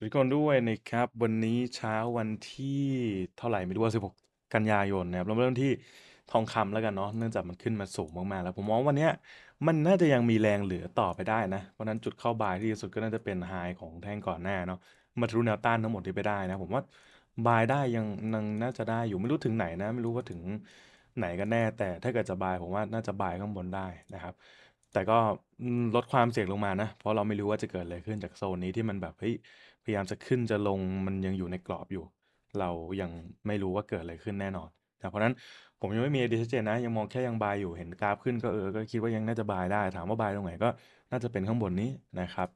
ทุกคนด้วยนะครับวันนี้เช้าวันที่เท่าไหร่ไม่รู้ว่าสิบหกกันยายนนะครับเราเริ่มที่ทองคำแล้วกันเนาะเนื่องจากมันขึ้นมาสูงมากๆแล้วผมมองวันนี้มันน่าจะยังมีแรงเหลือต่อไปได้นะเพราะนั้นจุดเข้าบายที่สุดก็น่าจะเป็นไฮของแท่งก่อนหน้าเนาะมาทะลุแนวต้านทั้งหมดที่ไปได้นะ ผมว่าบายได้ยังนังน่าจะได้อยู่ไม่รู้ถึงไหนนะไม่รู้ว่าถึงไหนกันแน่ แต่ถ้าเกิดจะบาย ผมว่าน่าจะบายข้างบนได้นะครับแต่ก็ลดความเสี่ยงลงมานะ เพราะเราไม่รู้ว่าจะเกิดอะไรขึ้นจากโซนนี้ที่มันแบบเฮ้ย พยายามจะขึ้นจะลงมันยังอยู่ในกรอบอยู่ เรายังไม่รู้ว่าเกิดอะไรขึ้นแน่นอน แต่เพราะนั้นผมยังไม่มีไอเดียชัดเจนนะ ยังมองแค่ยังบายอยู่เห็นกราฟขึ้นก็เออ ก็คิดว่ายังน่าจะบายได้ถามว่าบายตรงไหนก็ น่าจะเป็นข้างบนนี้นะครับ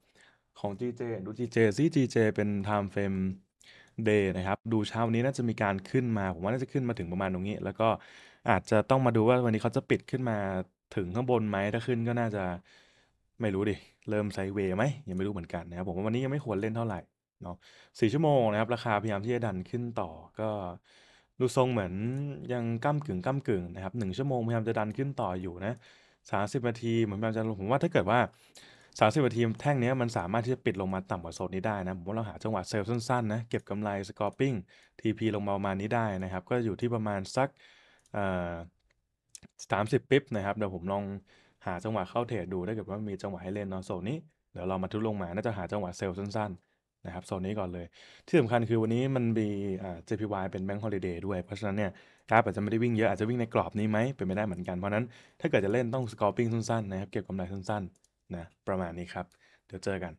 ของ GJ ดู GJ ซี GJ เป็น time frame day นะครับดูเช้านี้น่าจะมีการขึ้นมาผมว่าน่าจะขึ้นมาถึงประมาณตรงนี้ แล้วก็อาจจะต้องมาดูว่าวันนี้เขาจะปิดขึ้นมาถึงข้างบนไหมถ้าขึ้นก็น่าจะไม่รู้ดิเริ่มไซเวย์ไหมยังไม่รู้เหมือนกันนะครับผมว่าวันนี้ยังไม่ควรเล่นเท่าไหร่เนาะสี่ชั่วโมงนะครับราคาพยายามที่จะดันขึ้นต่อ ก็ดูทรงเหมือนยังก้ามกึ่งก้ามกึ่งนะครับหนึ่งชั่วโมงพยายามจะดันขึ้นต่ออยู่นะสามสิบนาทีเหมือนพยายามจะลงผมว่าถ้าเกิดว่าสามสิบนาทีแท่งนี้มันสามารถที่จะปิดลงมาต่ำกว่าโซนนี้ได้นะผมว่าเราหาจังหวะเซลล์สั้นๆนะเก็บกำไรสกอร์ปิ้งทีพีลงมาประมาณนี้ได้นะครับก็อยู่ที่ประมาณสักสามสิบปิ๊บนะครับเดี๋ยวผมลองหาจังหวะเข้าเทรดดูถ้าเกิดว่ามีจังหวะให้เล่นนอนโซนนี้ เดี๋ยวเรามาทุบลงมาน่าจะหาจังหวะเซลล์สั้นๆนะครับโซนนี้ก่อนเลย ที่สำคัญคือวันนี้มันมีอ่า JPY เป็นแบงค์ฮอลิเดย์ด้วยเพราะฉะนั้นเนี่ยกราฟอาจจะไม่ได้วิ่งเยอะอาจจะวิ่งในกรอบนี้ไหมเป็นไม่ได้เหมือนกันเพราะนั้นถ้าเกิดจะเล่นต้องสกอร์ปิ้งสั้นๆนะครับเก็บกำไรสั้นๆนะประมาณนี้ครับเดี๋ยวเจอกัน